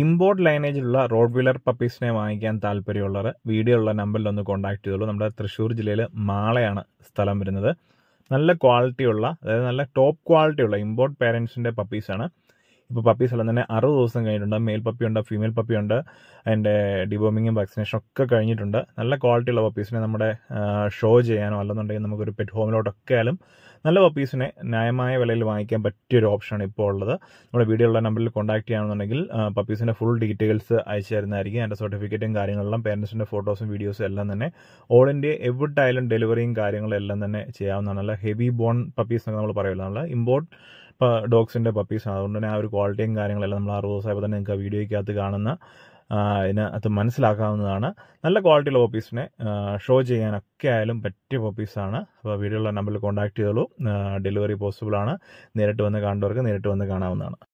import ലൈനേജിലുള്ള Rottweiler പപ്പീസിനെ വാങ്ങിക്കാൻ താല്പര്യമുള്ളവർ വീഡിയോ ഉള്ള നമ്പറിൽ ഒന്ന് കോൺടാക്ട് ചെയ്തോളൂ നമ്മുടെ തൃശ്ശൂർ ജില്ലയിൽ മാളയാണ് സ്ഥലം വരുന്നത് നല്ല ക്വാളിറ്റിയുള്ള അതായത് നല്ല ടോപ്പ് ക്വാളിറ്റിയുള്ള ഇമ്പോർട്ട് പേരൻസിൻ്റെ പപ്പീസാണ് ഇപ്പോൾ പപ്പീസ് എല്ലാം തന്നെ അറുപത് ദിവസം കഴിഞ്ഞിട്ടുണ്ട് മെയിൽ പപ്പിയുണ്ട് ഫീമെയിൽ പപ്പിയുണ്ട് അതിൻ്റെ ഡിബോമിങ്ങും വാക്സിനേഷനും ഒക്കെ കഴിഞ്ഞിട്ടുണ്ട് നല്ല ക്വാളിറ്റി ഉള്ള പപ്പീസിനെ നമ്മുടെ ഷോ ചെയ്യാനോ അല്ലെന്നുണ്ടെങ്കിൽ നമുക്കൊരു പെറ്റ് ഹോമിലോട്ടൊക്കെ ആയാലും നല്ല പപ്പീസിനെ ന്യായമായ വിലയിൽ വാങ്ങിക്കാൻ പറ്റിയൊരു ഓപ്ഷനാണ് ഇപ്പോൾ ഉള്ളത് നമ്മുടെ വീഡിയോ ഉള്ള നമ്പറിൽ കോൺടാക്ട് ചെയ്യുകയാണെന്നുണ്ടെങ്കിൽ പപ്പീസിൻ്റെ ഫുൾ ഡീറ്റെയിൽസ് അയച്ചു തരുന്നതായിരിക്കും അതിൻ്റെ സർട്ടിഫിക്കറ്റും കാര്യങ്ങളെല്ലാം പേരൻസിൻ്റെ ഫോട്ടോസും വീഡിയോസും എല്ലാം തന്നെ ഓൾ ഇന്ത്യ ആയാലും ഡെലിവറിയും കാര്യങ്ങളും എല്ലാം തന്നെ ചെയ്യാവുന്നതാണ് അല്ല ഹെവി ബോൺ പപ്പീസ് എന്നൊക്കെ നമ്മൾ പറയുന്നത് നമ്മൾ ഇമ്പോർട്ട് ഇപ്പോൾ ഡോഗ്സിൻ്റെ പപ്പീസാണ് അതുകൊണ്ട് തന്നെ ആ ഒരു ക്വാളിറ്റിയും കാര്യങ്ങളെല്ലാം നമ്മൾ അറുപത് ദിവസമായപ്പോൾ തന്നെ നിങ്ങൾക്ക് വീഡിയോയ്ക്കകത്ത് കാണുന്ന ഇതിനകത്ത് മനസ്സിലാക്കാവുന്നതാണ് നല്ല ക്വാളിറ്റിയുള്ള പപ്പീസിനെ ഷോ ചെയ്യാനൊക്കെ ആയാലും പറ്റിയ പപ്പീസാണ് അപ്പോൾ വീഡിയോയുള്ള നമ്പറിൽ കോൺടാക്ട് ചെയ്തോളൂ ഡെലിവറി പോസിബിളാണ് നേരിട്ട് വന്ന് കാണേണ്ടവർക്ക് നേരിട്ട് വന്ന് കാണാവുന്നതാണ്